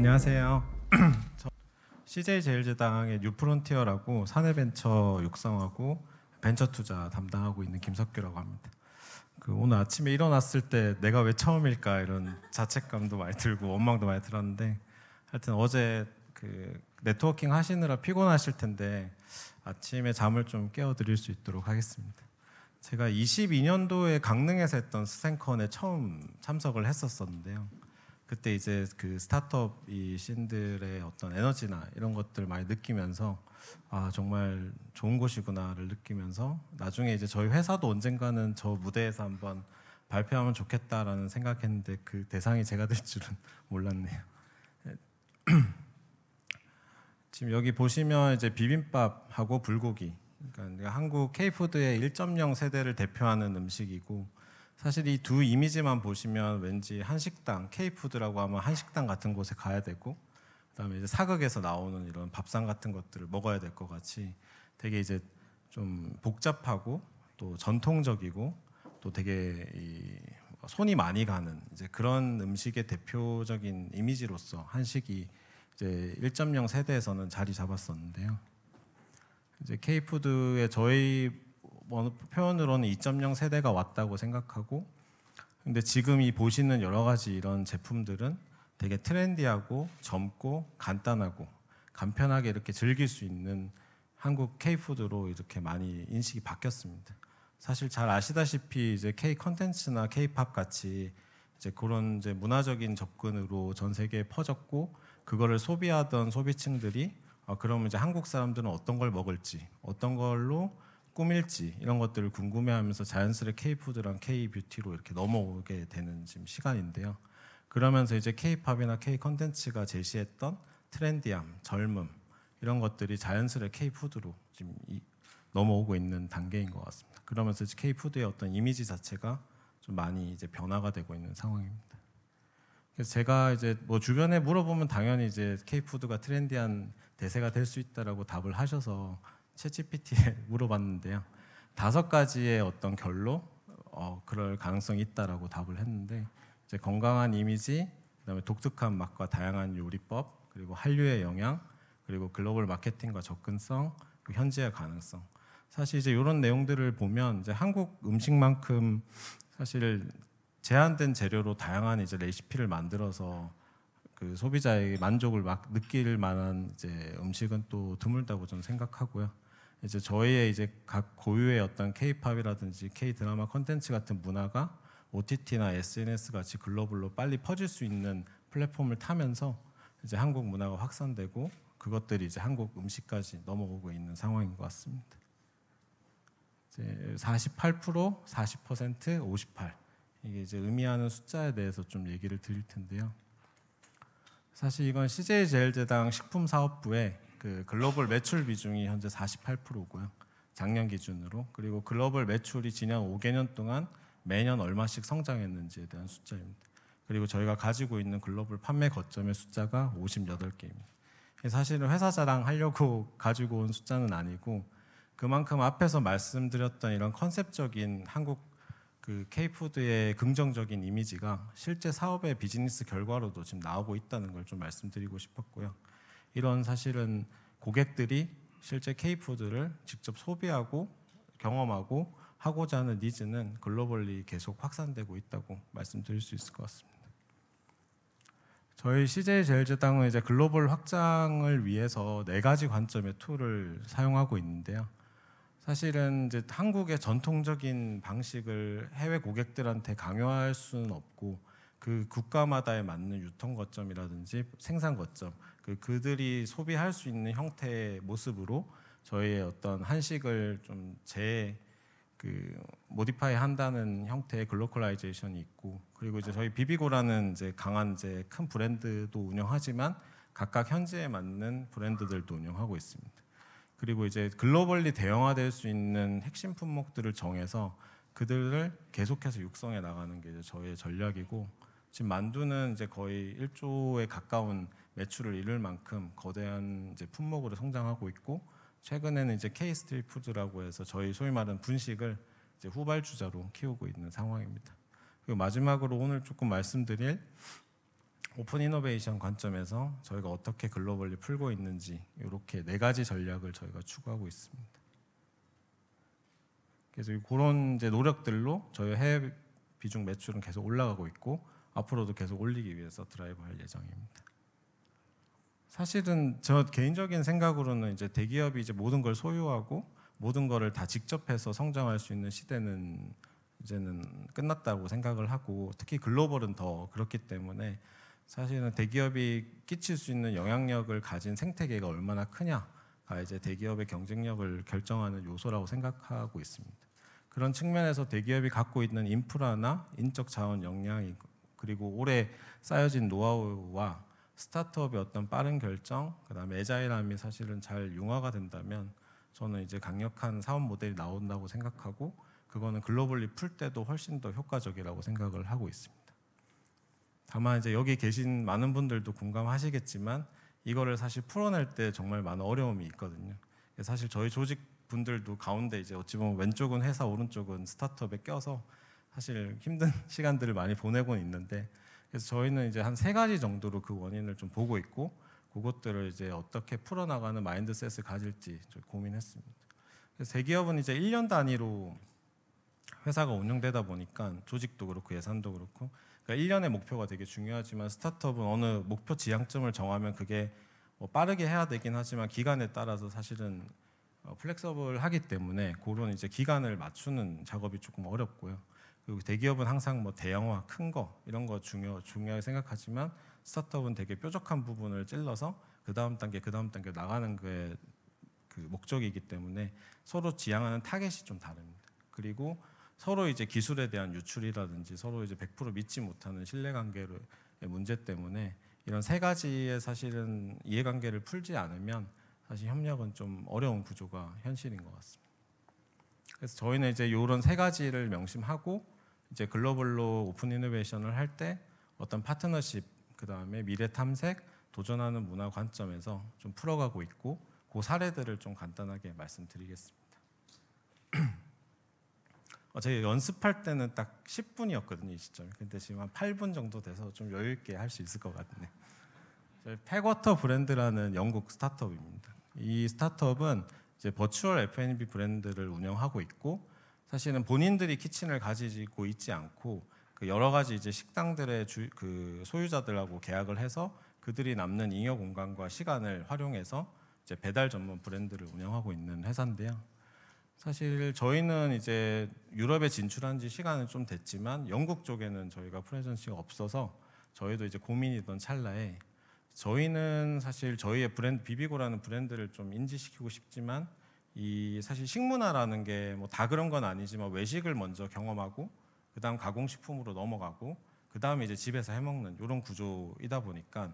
안녕하세요. CJ 제일제당의 뉴프론티어라고 사내벤처 육성하고 벤처 투자 담당하고 있는 김석규라고 합니다. 그 오늘 아침에 일어났을 때 내가 왜 처음일까 이런 자책감도 많이 들고 원망도 많이 들었는데 하여튼 어제 그 네트워킹 하시느라 피곤하실 텐데 아침에 잠을 좀 깨워드릴 수 있도록 하겠습니다. 제가 22년도에 강릉에서 했던 스생컨에 처음 참석을 했었었는데요. 그때 이제 그 스타트업 이 신들의 어떤 에너지나 이런 것들 많이 느끼면서 아 정말 좋은 곳이구나를 느끼면서 나중에 이제 저희 회사도 언젠가는 저 무대에서 한번 발표하면 좋겠다라는 생각했는데 그 대상이 제가 될 줄은 몰랐네요. 지금 여기 보시면 이제 비빔밥하고 불고기 그러니까 한국 케이푸드의 1.0 세대를 대표하는 음식이고 사실 이 두 이미지만 보시면 왠지 한식당, 케이푸드라고 하면 한식당 같은 곳에 가야 되고 그다음에 이제 사극에서 나오는 이런 밥상 같은 것들을 먹어야 될 것 같이 되게 이제 좀 복잡하고 또 전통적이고 또 되게 이 손이 많이 가는 이제 그런 음식의 대표적인 이미지로서 한식이 이제 1.0 세대에서는 자리 잡았었는데요. 이제 케이푸드의 저희 어느 표현으로는 2.0 세대가 왔다고 생각하고 근데 지금 이 보시는 여러 가지 이런 제품들은 되게 트렌디하고 젊고 간단하고 간편하게 이렇게 즐길 수 있는 한국 K 푸드로 이렇게 많이 인식이 바뀌었습니다. 사실 잘 아시다시피 이제 K 컨텐츠나 K팝 같이 이제 그런 이제 문화적인 접근으로 전 세계에 퍼졌고 그거를 소비하던 소비층들이 어, 그러면 이제 한국 사람들은 어떤 걸 먹을지 어떤 걸로 꿈일지 이런 것들을 궁금해하면서 자연스레 K-푸드랑 K-뷰티로 이렇게 넘어오게 되는 지금 시간인데요. 그러면서 이제 K-팝이나 K-컨텐츠가 제시했던 트렌디함, 젊음 이런 것들이 자연스레 K-푸드로 지금 이, 넘어오고 있는 단계인 것 같습니다. 그러면서 K-푸드의 어떤 이미지 자체가 좀 많이 이제 변화가 되고 있는 상황입니다. 그래서 제가 이제 뭐 주변에 물어보면 당연히 이제 K-푸드가 트렌디한 대세가 될 수 있다라고 답을 하셔서 챗 g 피티에 물어봤는데요. 다섯 가지의 어떤 결로 어, 그럴 가능성이 있다라고 답을 했는데 이제 건강한 이미지, 그다음에 독특한 맛과 다양한 요리법, 그리고 한류의 영향, 그리고 글로벌 마케팅과 접근성, 현지의 가능성. 사실 이제 이런 내용들을 보면 이제 한국 음식만큼 사실 제한된 재료로 다양한 이제 레시피를 만들어서 그 소비자의 만족을 막 느낄 만한 이제 음식은 또 드물다고 저는 생각하고요. 이제 저희의 이제 각 고유의 어떤 K-팝이라든지 K 드라마 컨텐츠 같은 문화가 OTT나 SNS 같이 글로벌로 빨리 퍼질 수 있는 플랫폼을 타면서 이제 한국 문화가 확산되고 그것들이 이제 한국 음식까지 넘어오고 있는 상황인 것 같습니다. 이제 48%, 40%, 58 이게 이제 의미하는 숫자에 대해서 좀 얘기를 드릴 텐데요. 사실 이건 CJ 제일제당 식품사업부의 그 글로벌 매출 비중이 현재 48%고요. 작년 기준으로 그리고 글로벌 매출이 지난 5개년 동안 매년 얼마씩 성장했는지에 대한 숫자입니다. 그리고 저희가 가지고 있는 글로벌 판매 거점의 숫자가 58개입니다. 사실은 회사 자랑하려고 가지고 온 숫자는 아니고 그만큼 앞에서 말씀드렸던 이런 컨셉적인 한국 그이푸드의 긍정적인 이미지가 실제 사업의 비즈니스 결과로도 지금 나오고 있다는 걸 좀 말씀드리고 싶었고요. 이런 사실은 고객들이 실제 K푸드를 직접 소비하고 경험하고 하고자 하는 니즈는 글로벌리 계속 확산되고 있다고 말씀드릴 수 있을 것 같습니다. 저희 CJ제일제당은 이제 글로벌 확장을 위해서 네 가지 관점의 툴을 사용하고 있는데요. 사실은 이제 한국의 전통적인 방식을 해외 고객들한테 강요할 수는 없고 그 국가마다에 맞는 유통 거점이라든지 생산 거점 그 그들이 소비할 수 있는 형태의 모습으로 저희의 어떤 한식을 좀 재 그 모디파이 한다는 형태의 글로컬라이제이션이 있고 그리고 이제 저희 비비고라는 이제 강한 이제 큰 브랜드도 운영하지만 각각 현지에 맞는 브랜드들도 운영하고 있습니다. 그리고 이제 글로벌리 대형화될 수 있는 핵심 품목들을 정해서 그들을 계속해서 육성해 나가는 게 저희의 전략이고 지금 만두는 이제 거의 1조에 가까운 매출을 이룰 만큼 거대한 이제 품목으로 성장하고 있고 최근에는 이제 케이스트리 푸드라고 해서 저희 소위 말하는 분식을 이제 후발주자로 키우고 있는 상황입니다. 그리고 마지막으로 오늘 조금 말씀드릴 오픈 이노베이션 관점에서 저희가 어떻게 글로벌리 풀고 있는지 이렇게 네 가지 전략을 저희가 추구하고 있습니다. 그래서 그런 이제 노력들로 저희 해외 비중 매출은 계속 올라가고 있고 앞으로도 계속 올리기 위해서 드라이브 할 예정입니다. 사실은 저 개인적인 생각으로는 이제 대기업이 이제 모든 걸 소유하고 모든 거를 다 직접 해서 성장할 수 있는 시대는 이제는 끝났다고 생각을 하고 특히 글로벌은 더 그렇기 때문에 사실은 대기업이 끼칠 수 있는 영향력을 가진 생태계가 얼마나 크냐가 이제 대기업의 경쟁력을 결정하는 요소라고 생각하고 있습니다. 그런 측면에서 대기업이 갖고 있는 인프라나 인적 자원 역량이 그리고 올해 쌓여진 노하우와 스타트업의 어떤 빠른 결정, 그다음에 에자일함이 사실은 잘 융화가 된다면 저는 이제 강력한 사업 모델이 나온다고 생각하고 그거는 글로벌리 풀 때도 훨씬 더 효과적이라고 생각을 하고 있습니다. 다만 이제 여기 계신 많은 분들도 공감하시겠지만 이거를 사실 풀어낼 때 정말 많은 어려움이 있거든요. 사실 저희 조직 분들도 가운데 이제 어찌 보면 왼쪽은 회사 오른쪽은 스타트업에 껴서 사실 힘든 시간들을 많이 보내고 있는데 그래서 저희는 이제 한 세 가지 정도로 그 원인을 좀 보고 있고 그것들을 이제 어떻게 풀어나가는 마인드셋을 가질지 좀 고민했습니다. 그래서 대기업은 이제 1년 단위로 회사가 운영되다 보니까 조직도 그렇고 예산도 그렇고 그러니까 1년의 목표가 되게 중요하지만 스타트업은 어느 목표 지향점을 정하면 그게 뭐 빠르게 해야 되긴 하지만 기간에 따라서 사실은 어, 플렉서블하기 때문에 그런 이제 기간을 맞추는 작업이 조금 어렵고요. 그리고 대기업은 항상 뭐 대형화, 큰 거 이런 거 중요 중요하게 생각하지만 스타트업은 되게 뾰족한 부분을 찔러서 그 다음 단계, 그 다음 단계 나가는 게그 목적이기 때문에 서로 지향하는 타겟이 좀 다릅니다. 그리고 서로 이제 기술에 대한 유출이라든지 서로 이제 100% 믿지 못하는 신뢰관계의 문제 때문에 이런 세 가지의 사실은 이해관계를 풀지 않으면 사실 협력은 좀 어려운 구조가 현실인 것 같습니다. 그래서 저희는 이제 이런 세 가지를 명심하고 이제 글로벌로 오픈 이노베이션을 할 때 어떤 파트너십 그 다음에 미래 탐색 도전하는 문화 관점에서 좀 풀어가고 있고 그 사례들을 좀 간단하게 말씀드리겠습니다. 어, 제가 연습할 때는 딱 10분이었거든요 이 시점에 근데 지금 한 8분 정도 돼서 좀 여유 있게 할 수 있을 것 같네 저희 페거터 브랜드라는 영국 스타트업입니다 이 스타트업은 이제 버추얼 F&B 브랜드를 운영하고 있고 사실은 본인들이 키친을 가지고 있지 않고 그 여러 가지 이제 식당들의 주, 그 소유자들하고 계약을 해서 그들이 남는 잉여 공간과 시간을 활용해서 이제 배달 전문 브랜드를 운영하고 있는 회사인데요. 사실 저희는 이제 유럽에 진출한 지 시간은 좀 됐지만 영국 쪽에는 저희가 프레젠시가 없어서 저희도 이제 고민이던 찰나에 저희는 사실 저희의 브랜드 비비고라는 브랜드를 좀 인지시키고 싶지만 이 사실 식문화라는 게 뭐 다 그런 건 아니지만 외식을 먼저 경험하고 그다음 가공식품으로 넘어가고 그다음에 이제 집에서 해먹는 이런 구조이다 보니까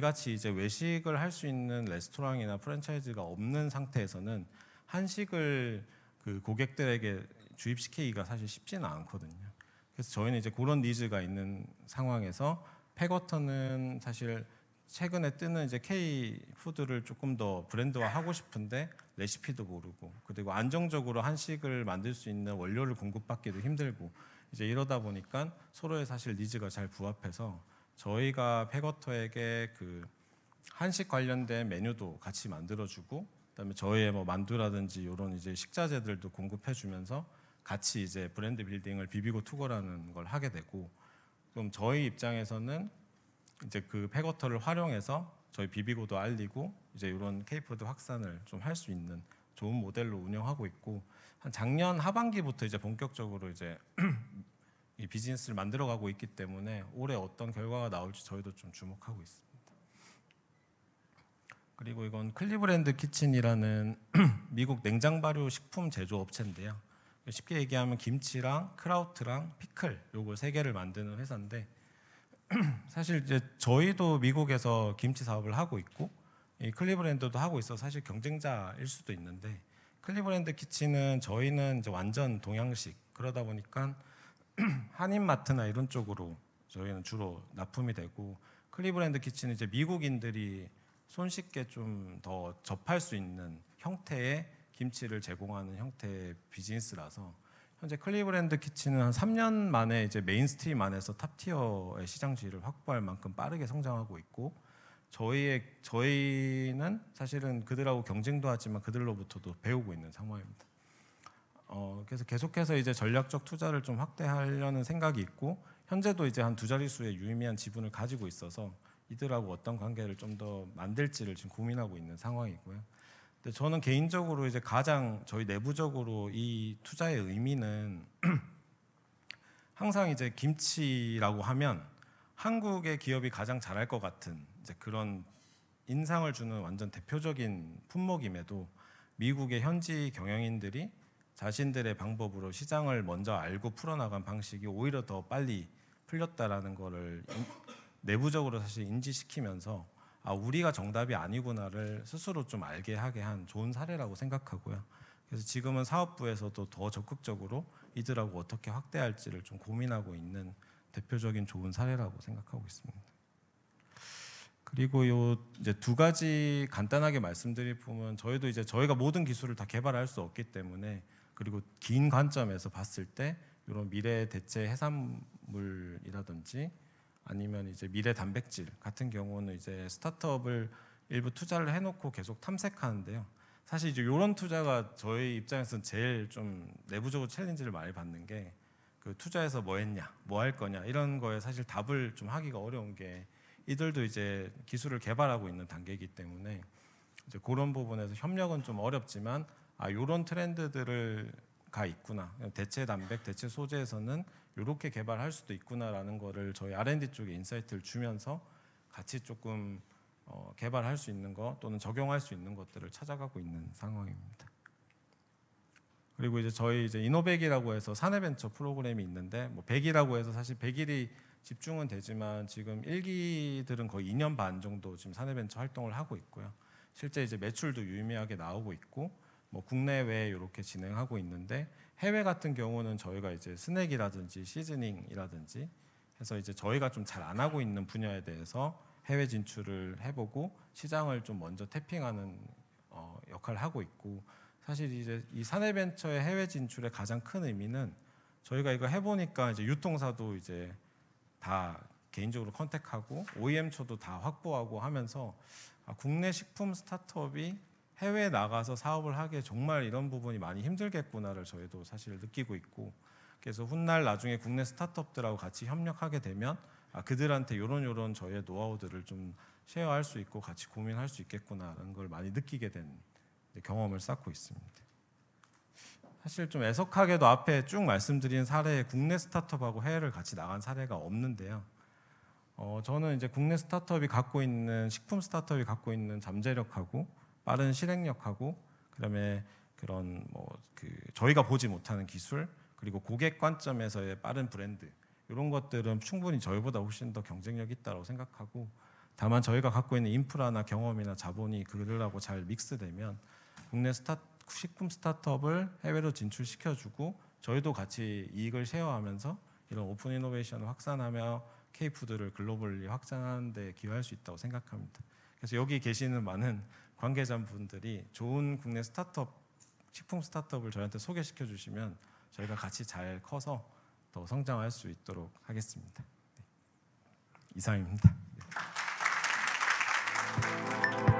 저희 같이 이제 외식을 할 수 있는 레스토랑이나 프랜차이즈가 없는 상태에서는 한식을 그 고객들에게 주입시키기가 사실 쉽지는 않거든요. 그래서 저희는 이제 그런 니즈가 있는 상황에서 패거턴은 사실 최근에 뜨는 이제 K 푸드를 조금 더 브랜드화 하고 싶은데 레시피도 모르고 그리고 안정적으로 한식을 만들 수 있는 원료를 공급받기도 힘들고 이제 이러다 보니까 서로의 사실 니즈가 잘 부합해서 저희가 페거터에게 그 한식 관련된 메뉴도 같이 만들어주고 그다음에 저희의 뭐 만두라든지 이런 이제 식자재들도 공급해주면서 같이 이제 브랜드 빌딩을 비비고 투고라는 걸 하게 되고 그럼 저희 입장에서는 이제 그패거터를 활용해서 저희 비비고도 알리고 이제 이런 케이프도 확산을 좀 할 수 있는 좋은 모델로 운영하고 있고 한 작년 하반기부터 이제 본격적으로 이제 이 비즈니스를 만들어가고 있기 때문에 올해 어떤 결과가 나올지 저희도 좀 주목하고 있습니다. 그리고 이건 클리브랜드 키친이라는 미국 냉장 발효 식품 제조 업체인데요. 쉽게 얘기하면 김치랑 크라우트랑 피클 요걸세 개를 만드는 회사인데 사실 이제 저희도 미국에서 김치 사업을 하고 있고 이 클리브랜드도 하고 있어 사실 경쟁자일 수도 있는데 클리브랜드 키친은 저희는 이제 완전 동양식 그러다 보니까 한인마트나 이런 쪽으로 저희는 주로 납품이 되고 클리브랜드 키친은 이제 미국인들이 손쉽게 좀 더 접할 수 있는 형태의 김치를 제공하는 형태의 비즈니스라서 현재 클리브랜드 키친은 한 3년 만에 이제 메인스트림 안에서 탑티어의 시장 주의를 확보할 만큼 빠르게 성장하고 있고 저희의 저희는 사실은 그들하고 경쟁도 하지만 그들로부터도 배우고 있는 상황입니다. 어, 그래서 계속해서 이제 전략적 투자를 좀 확대하려는 생각이 있고 현재도 이제 한 두 자릿수의 유의미한 지분을 가지고 있어서 이들하고 어떤 관계를 좀 더 만들지를 지금 고민하고 있는 상황이고요. 근데 저는 개인적으로 이제 가장 저희 내부적으로 이 투자의 의미는 항상 이제 김치라고 하면 한국의 기업이 가장 잘할 것 같은 이제 그런 인상을 주는 완전 대표적인 품목임에도 미국의 현지 경영인들이 자신들의 방법으로 시장을 먼저 알고 풀어나간 방식이 오히려 더 빨리 풀렸다라는 거를 내부적으로 사실 인지시키면서 아 우리가 정답이 아니구나를 스스로 좀 알게 하게 한 좋은 사례라고 생각하고요. 그래서 지금은 사업부에서도 더 적극적으로 이들하고 어떻게 확대할지를 좀 고민하고 있는 대표적인 좋은 사례라고 생각하고 있습니다. 그리고 요 이제 두 가지 간단하게 말씀드릴 부분은 저희도 이제 저희가 모든 기술을 다 개발할 수 없기 때문에 그리고 긴 관점에서 봤을 때 이런 미래 대체 해산물이라든지 아니면 이제 미래 단백질 같은 경우는 이제 스타트업을 일부 투자를 해놓고 계속 탐색하는데요. 사실 이제 이런 투자가 저희 입장에서는 제일 좀 내부적으로 챌린지를 많이 받는 게 그 투자해서 뭐 했냐, 뭐 할 거냐 이런 거에 사실 답을 좀 하기가 어려운 게 이들도 이제 기술을 개발하고 있는 단계이기 때문에 이제 그런 부분에서 협력은 좀 어렵지만 아 이런 트렌드들을 가 있구나. 대체 단백, 대체 소재에서는 이렇게 개발할 수도 있구나라는 거를 저희 R&D 쪽에 인사이트를 주면서 같이 조금 어, 개발할 수 있는 것 또는 적용할 수 있는 것들을 찾아가고 있는 상황입니다. 그리고 이제 저희 이제 이노백이라고 해서 사내벤처 프로그램이 있는데 뭐 100이라고 해서 사실 100일이 집중은 되지만 지금 일기들은 거의 2년 반 정도 지금 사내벤처 활동을 하고 있고요. 실제 이제 매출도 유의미하게 나오고 있고 뭐 국내외 이렇게 진행하고 있는데 해외 같은 경우는 저희가 이제 스낵이라든지 시즈닝이라든지 해서 이제 저희가 좀 잘 안 하고 있는 분야에 대해서 해외 진출을 해보고 시장을 좀 먼저 탭핑하는 어, 역할을 하고 있고 사실 이제 이 사내 벤처의 해외 진출의 가장 큰 의미는 저희가 이거 해보니까 이제 유통사도 이제 다 개인적으로 컨택하고 OEM 초도 다 확보하고 하면서 아, 국내 식품 스타트업이 해외에 나가서 사업을 하기에 정말 이런 부분이 많이 힘들겠구나를 저희도 사실 느끼고 있고 그래서 훗날 나중에 국내 스타트업들하고 같이 협력하게 되면 아, 그들한테 요런 요런 저희의 노하우들을 좀 쉐어할 수 있고 같이 고민할 수 있겠구나라는 걸 많이 느끼게 된 경험을 쌓고 있습니다. 사실 좀 애석하게도 앞에 쭉 말씀드린 사례에 국내 스타트업하고 해외를 같이 나간 사례가 없는데요. 어, 저는 이제 국내 스타트업이 갖고 있는 식품 스타트업이 갖고 있는 잠재력하고 빠른 실행력하고 그다음에 그런 뭐 그 저희가 보지 못하는 기술 그리고 고객 관점에서의 빠른 브랜드 이런 것들은 충분히 저희보다 훨씬 더 경쟁력이 있다고 생각하고 다만 저희가 갖고 있는 인프라나 경험이나 자본이 그들하고 잘 믹스되면 국내 스타 식품 스타트업을 해외로 진출시켜주고 저희도 같이 이익을 쉐어하면서 이런 오픈 이노베이션을 확산하며 케이 푸드를 글로벌리 확장하는 데 기여할 수 있다고 생각합니다. 그래서 여기 계시는 많은 관계자분들이 좋은 국내 스타트업 식품 스타트업을 저희한테 소개시켜 주시면 저희가 같이 잘 커서 더 성장할 수 있도록 하겠습니다. 네. 이상입니다. 네.